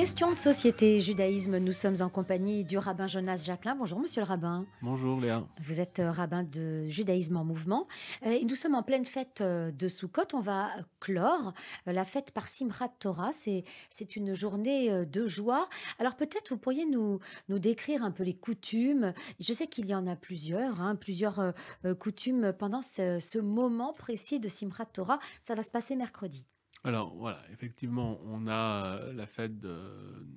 Question de société, judaïsme, nous sommes en compagnie du rabbin Jonas Jacquelin. Bonjour monsieur le rabbin. Bonjour Léa. Vous êtes euh, rabbin de judaïsme en mouvement. Euh, et nous sommes en pleine fête euh, de Sukkot. On va clore la fête par Simrat Torah. C'est une journée de joie. Alors peut-être vous pourriez nous, nous décrire un peu les coutumes. Je sais qu'il y en a plusieurs, hein, plusieurs coutumes pendant ce, moment précis de Simrat Torah. Ça va se passer mercredi. Alors voilà, effectivement, on a euh, la fête de,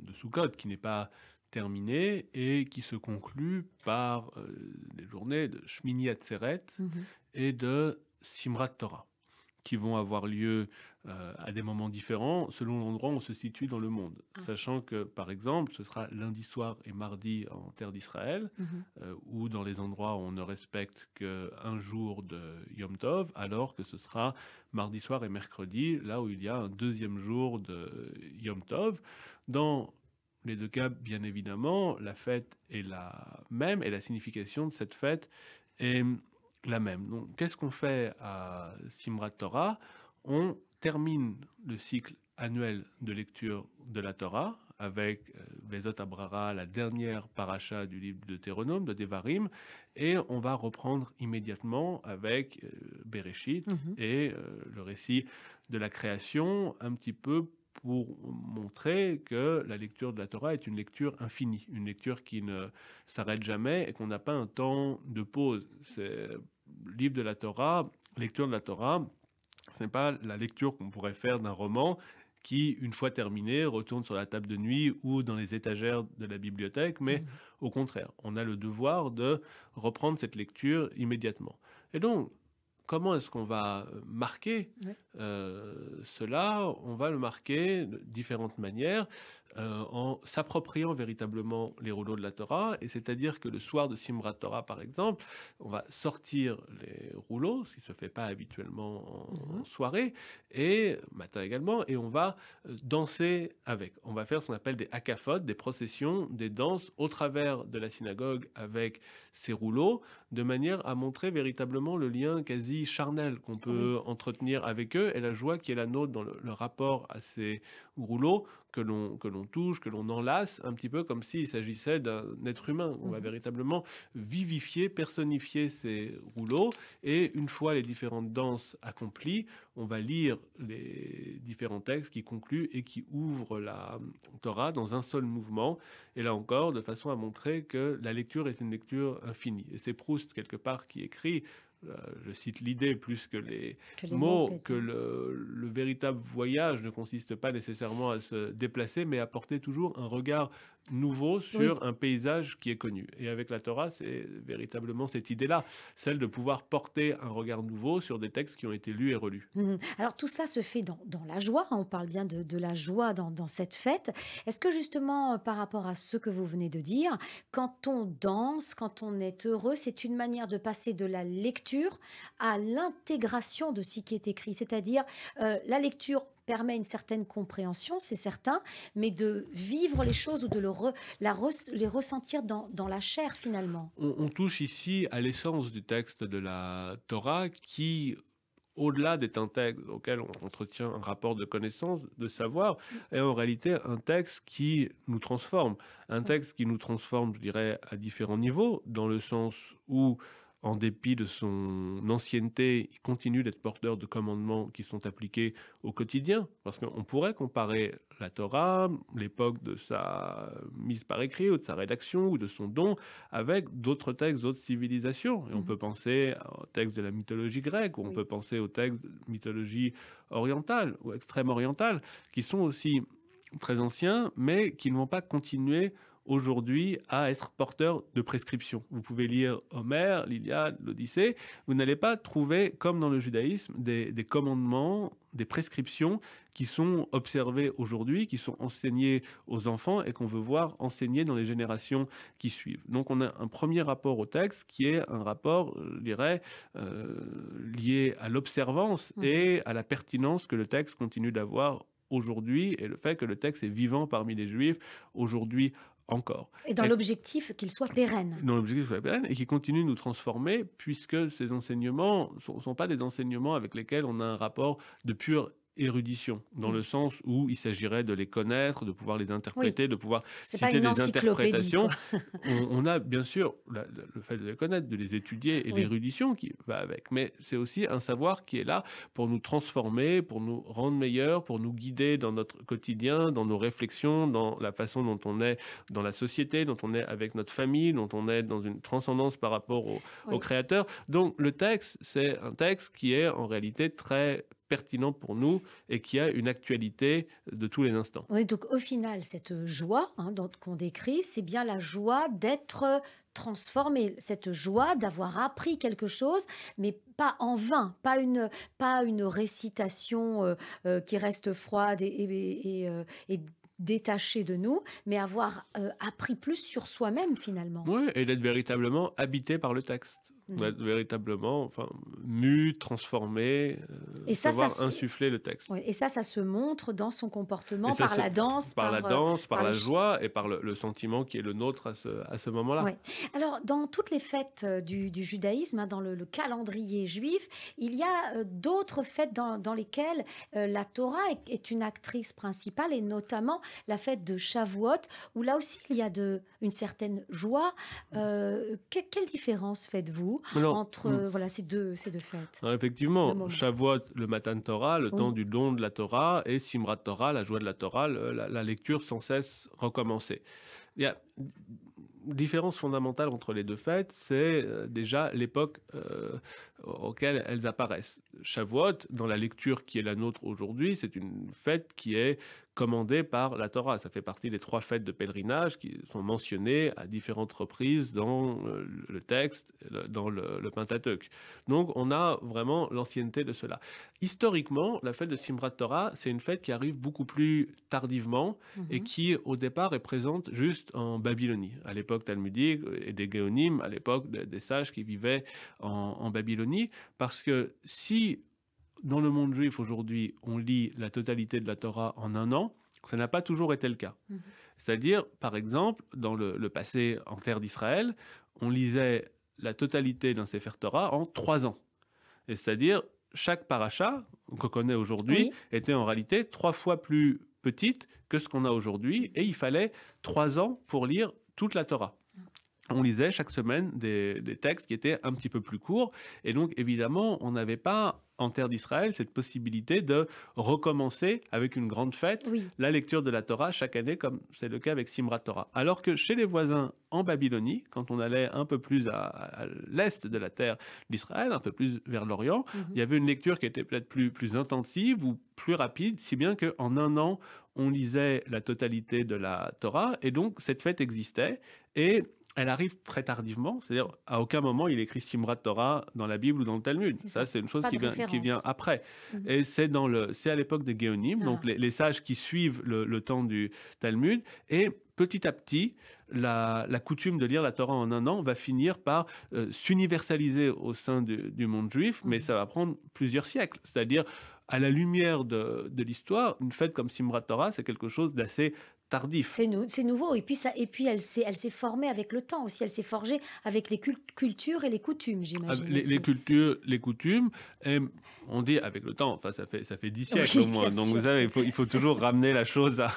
de qui n'est pas terminée et qui se conclut par les euh, journées de Shmini Atzeret mhm. et de Simrat Torah qui vont avoir lieu euh, à des moments différents selon l'endroit où on se situe dans le monde. Ah. Sachant que, par exemple, ce sera lundi soir et mardi en terre d'Israël, mm-hmm. euh, ou dans les endroits où on ne respecte qu'un jour de Yom Tov, alors que ce sera mardi soir et mercredi, là où il y a un deuxième jour de Yom Tov. Dans les deux cas, bien évidemment, la fête est la même et la signification de cette fête est la même. Donc, qu'est-ce qu'on fait à Simrat Torah On termine le cycle annuel de lecture de la Torah avec euh, Bézot Abrara, la dernière paracha du livre de Théronome, de Devarim, et on va reprendre immédiatement avec euh, Bereshit mhm. et euh, le récit de la création, un petit peu pour montrer que la lecture de la Torah est une lecture infinie, une lecture qui ne s'arrête jamais et qu'on n'a pas un temps de pause. C'est livre de la Torah, lecture de la Torah, ce n'est pas la lecture qu'on pourrait faire d'un roman qui, une fois terminé, retourne sur la table de nuit ou dans les étagères de la bibliothèque, mais mhm. au contraire, on a le devoir de reprendre cette lecture immédiatement. Et donc, comment est-ce qu'on va marquer euh, cela On va le marquer de différentes manières. Euh, en s'appropriant véritablement les rouleaux de la Torah. Et c'est-à-dire que le soir de Simrat Torah, par exemple, on va sortir les rouleaux, ce qui ne se fait pas habituellement en, mhm. soirée, et matin également, et on va euh, danser avec. On va faire ce qu'on appelle des hakafotes, des processions, des danses au travers de la synagogue avec ces rouleaux, de manière à montrer véritablement le lien quasi charnel qu'on ah peut entretenir avec eux et la joie qui est la nôtre dans le, le rapport à ces rouleaux que l'on touche, que l'on enlace, un petit peu comme s'il s'agissait d'un être humain. On va mhm. véritablement vivifier, personnifier ces rouleaux, et une fois les différentes danses accomplies, on va lire les différents textes qui concluent et qui ouvrent la Torah dans un seul mouvement, et là encore, de façon à montrer que la lecture est une lecture infinie. Et c'est Proust, quelque part, qui écrit euh, je cite l'idée plus que les, mots, que le, véritable voyage ne consiste pas nécessairement à se déplacer, mais à porter toujours un regard nouveau sur un paysage qui est connu. Et avec la Torah, c'est véritablement cette idée-là, celle de pouvoir porter un regard nouveau sur des textes qui ont été lus et relus. Mhm. Alors tout cela se fait dans, la joie, hein. on parle bien de, la joie dans, cette fête. Est-ce que justement, euh, par rapport à ce que vous venez de dire, quand on danse, quand on est heureux, c'est une manière de passer de la lecture à l'intégration de ce qui est écrit, c'est-à-dire euh, la lecture permet une certaine compréhension, c'est certain, mais de vivre les choses ou de les ressentir dans, la chair finalement. On, on touche ici à l'essence du texte de la Torah qui au-delà d'être un texte auquel on entretient un rapport de connaissance, de savoir, est en réalité un texte qui nous transforme. Un texte qui nous transforme, je dirais, à différents niveaux, dans le sens où en dépit de son ancienneté, il continue d'être porteur de commandements qui sont appliqués au quotidien. Parce qu'on pourrait comparer la Torah, l'époque de sa mise par écrit ou de sa rédaction ou de son don, avec d'autres textes, d'autres civilisations. Et on mhm. peut penser aux textes de la mythologie grecque, ou on peut penser aux textes de mythologie orientale ou extrême orientale, qui sont aussi très anciens, mais qui ne vont pas continuer aujourd'hui à être porteur de prescriptions. Vous pouvez lire Homère, l'Iliade, l'Odyssée. Vous n'allez pas trouver, comme dans le judaïsme, des, commandements, des prescriptions qui sont observées aujourd'hui, qui sont enseignées aux enfants et qu'on veut voir enseignées dans les générations qui suivent. Donc on a un premier rapport au texte qui est un rapport, euh, je dirais, euh, lié à l'observance mhm. et à la pertinence que le texte continue d'avoir aujourd'hui et le fait que le texte est vivant parmi les juifs aujourd'hui encore. Et dans l'objectif qu'il soit pérenne. Dans l'objectif qu'il soit pérenne et qu'il continue de nous transformer, puisque ces enseignements ne sont, sont, pas des enseignements avec lesquels on a un rapport de pure érudition, dans le mm. sens où il s'agirait de les connaître, de pouvoir les interpréter, de pouvoir citer des interprétations. on, on, a bien sûr le fait de les connaître, de les étudier et l'érudition qui va avec, mais c'est aussi un savoir qui est là pour nous transformer, pour nous rendre meilleurs, pour nous guider dans notre quotidien, dans nos réflexions, dans la façon dont on est dans la société, dont on est avec notre famille, dont on est dans une transcendance par rapport au créateur. Donc le texte, c'est un texte qui est en réalité très pertinent pour nous et qui a une actualité de tous les instants. donc au final, cette joie hein, qu'on décrit, c'est bien la joie d'être transformé, cette joie d'avoir appris quelque chose, mais pas en vain, pas une, pas une récitation euh, euh, qui reste froide euh, et, détachée de nous, mais avoir appris plus sur soi-même finalement. Oui, et d'être véritablement habité par le texte. Mmh. véritablement, enfin, mu, transformé, euh, et insuffler le texte. et ça, ça se montre dans son comportement, par, la danse, par, la euh, danse, par, la joie et par le, sentiment qui est le nôtre à ce, à ce moment-là. Alors, dans toutes les fêtes euh, du, judaïsme, hein, dans le, calendrier juif, il y a d'autres fêtes dans, lesquelles la Torah est, une actrice principale, et notamment la fête de Shavuot, où là aussi il y a de, une certaine joie. quelle différence faites-vous entre hmm. voilà, ces, deux, ces deux fêtes. effectivement, Shavuot, le matin de Torah, le temps du don de la Torah, et Simrat Torah, la joie de la Torah, la, lecture sans cesse recommencée. Il y a différence fondamentale entre les deux fêtes, c'est euh, déjà l'époque euh, auquel elles apparaissent. Shavuot, dans la lecture qui est la nôtre aujourd'hui, c'est une fête qui est commandée par la Torah. Ça fait partie des trois fêtes de pèlerinage qui sont mentionnées à différentes reprises dans euh, le texte, dans le, Pentateuch. Pentateuque. Donc on a vraiment l'ancienneté de cela. Historiquement, la fête de Simrat Torah, c'est une fête qui arrive beaucoup plus tardivement et mhm. qui au départ est présente juste en Babylonie, à l'époque talmudique et des géonimes, à l'époque des, sages qui vivaient en, en Babylonie, parce que si dans le monde juif aujourd'hui, on lit la totalité de la Torah en un an, ça n'a pas toujours été le cas. Mhm. C'est-à-dire, par exemple, dans le, passé en terre d'Israël, on lisait la totalité d'un Sefer Torah en trois ans. C'est-à-dire, chaque paracha qu'on connaît aujourd'hui était en réalité trois fois plus petite que ce qu'on a aujourd'hui, et il fallait trois ans pour lire toute la Torah on lisait chaque semaine des, textes qui étaient un petit peu plus courts. Et donc, évidemment, on n'avait pas en terre d'Israël cette possibilité de recommencer avec une grande fête la lecture de la Torah chaque année, comme c'est le cas avec Simrat Torah. Alors que chez les voisins en Babylonie, quand on allait un peu plus à, l'est de la terre d'Israël, un peu plus vers l'Orient, mhm. il y avait une lecture qui était peut-être plus, plus intensive ou plus rapide, si bien qu'en un an, on lisait la totalité de la Torah, et donc cette fête existait. Et elle arrive très tardivement, c'est-à-dire à aucun moment il écrit Simrat Torah dans la Bible ou dans le Talmud. Ça, c'est une chose qui vient, après. Mhm. Et c'est dans le, c'est à l'époque des Géonim, donc ah. les, sages qui suivent le, temps du Talmud. Et petit à petit, la, coutume de lire la Torah en un an va finir par euh, s'universaliser au sein du, monde juif, mais mhm. ça va prendre plusieurs siècles. C'est-à-dire à la lumière de, de l'histoire, une fête comme Simrat Torah, c'est quelque chose d'assez c'est nouveau. Et puis, ça, et puis elle s'est formée avec le temps aussi. Elle s'est forgée avec les cultures et les coutumes, j'imagine. Les, cultures, les coutumes, et on dit avec le temps. Enfin, ça fait, ça fait siècles au moins. Donc, vous savez, il faut, il faut toujours ramener la chose à,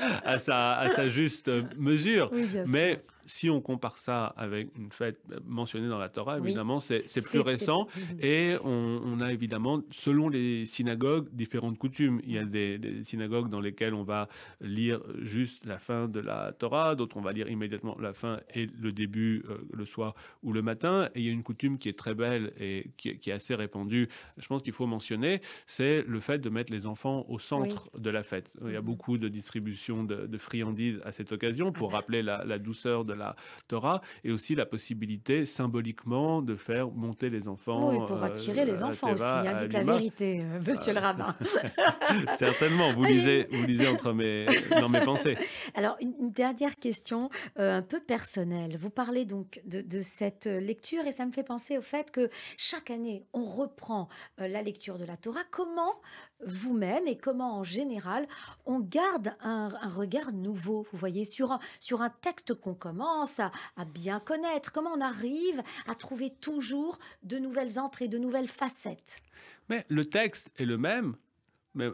à, sa, juste mesure. Mais si on compare ça avec une fête euh, mentionnée dans la Torah, évidemment, c'est plus récent. Et on, a évidemment, selon les synagogues, différentes coutumes. Il y a des, synagogues dans lesquelles on va lire juste la fin de la Torah, d'autres on va lire immédiatement la fin et le début euh, le soir ou le matin. Et il y a une coutume qui est très belle et qui, est assez répandue, je pense qu'il faut mentionner, c'est le fait de mettre les enfants au centre de la fête. Il y a mm-hmm. beaucoup de distribution de, friandises à cette occasion pour ah. rappeler la, la douceur de, la Torah, et aussi la possibilité symboliquement de faire monter les enfants. Oui, pour euh, attirer les enfants aussi, hein, dites la vérité, euh, ah. monsieur le rabbin. Certainement, vous ah, lisez, vous lisez entre mes, dans mes pensées. Alors, une dernière question euh, un peu personnelle. Vous parlez donc de, cette lecture et ça me fait penser au fait que chaque année, on reprend la lecture de la Torah. Comment vous-même et comment en général on garde un, regard nouveau, vous voyez, sur sur un texte qu'on commence à, bien connaître, comment on arrive à trouver toujours de nouvelles entrées, de nouvelles facettes. Mais le texte est le même, mais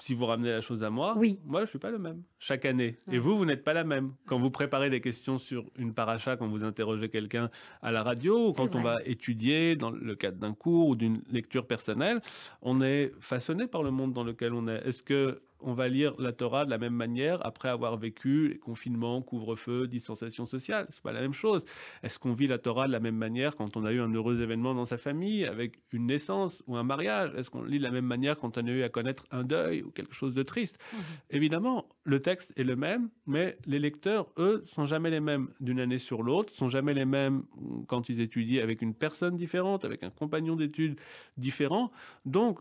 si vous ramenez la chose à moi, oui. moi je suis pas le même chaque année. Et vous, vous n'êtes pas la même. Quand vous préparez des questions sur une paracha, quand vous interrogez quelqu'un à la radio, quand on va étudier dans le cadre d'un cours ou d'une lecture personnelle, on est façonné par le monde dans lequel on est. Est-ce que on va lire la Torah de la même manière après avoir vécu les confinements, couvre-feu, distanciation sociale. C'est pas la même chose. Est-ce qu'on vit la Torah de la même manière quand on a eu un heureux événement dans sa famille, avec une naissance ou un mariage Est-ce qu'on lit de la même manière quand on a eu à connaître un deuil ou quelque chose de triste mmh. Évidemment, le texte est le même, mais les lecteurs, eux, sont jamais les mêmes d'une année sur l'autre, sont jamais les mêmes quand ils étudient avec une personne différente, avec un compagnon d'études différent. Donc,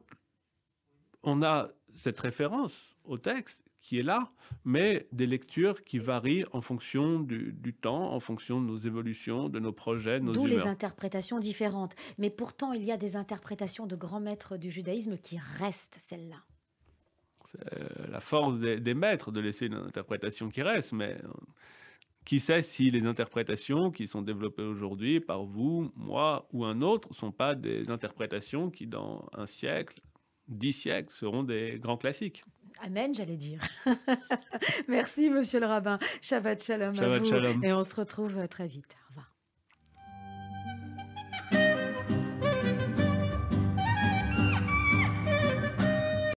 on a cette référence au texte qui est là, mais des lectures qui varient en fonction du, temps, en fonction de nos évolutions, de nos projets, de nos D'où les interprétations différentes. Mais pourtant, il y a des interprétations de grands maîtres du judaïsme qui restent celles-là. C'est la force des, des, maîtres de laisser une interprétation qui reste, mais euh, qui sait si les interprétations qui sont développées aujourd'hui par vous, moi ou un autre, ne sont pas des interprétations qui, dans un siècle, dix siècles seront des grands classiques. Amen, j'allais dire. Merci, monsieur le rabbin. Shabbat shalom à vous. Et on se retrouve euh, très vite. Au revoir.